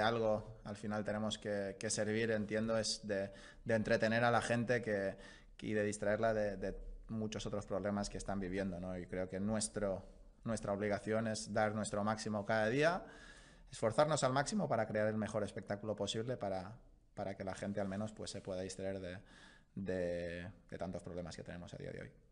algo al final tenemos que, servir, entiendo, es de, entretener a la gente que, y de distraerla de, muchos otros problemas que están viviendo. ¿no? Y creo que nuestro, nuestra obligación es dar nuestro máximo cada día, esforzarnos al máximo para crear el mejor espectáculo posible para, para que la gente al menos pues, se pueda distraer de tantos problemas que tenemos a día de hoy.